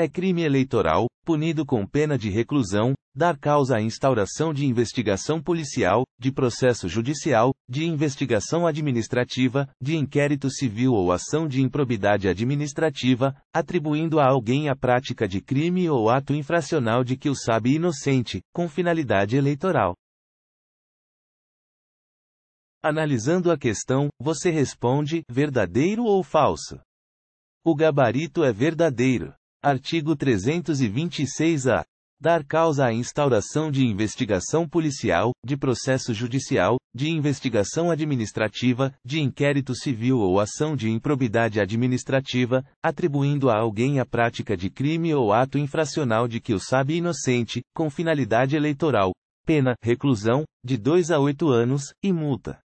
É crime eleitoral, punido com pena de reclusão, dar causa à instauração de investigação policial, de processo judicial, de investigação administrativa, de inquérito civil ou ação de improbidade administrativa, atribuindo a alguém a prática de crime ou ato infracional de que o sabe inocente, com finalidade eleitoral. Analisando a questão, você responde: verdadeiro ou falso? O gabarito é verdadeiro. Artigo 326-A. Dar causa à instauração de investigação policial, de processo judicial, de investigação administrativa, de inquérito civil ou ação de improbidade administrativa, atribuindo a alguém a prática de crime ou ato infracional de que o sabe inocente, com finalidade eleitoral. Pena, reclusão, de 2 a 8 anos, e multa.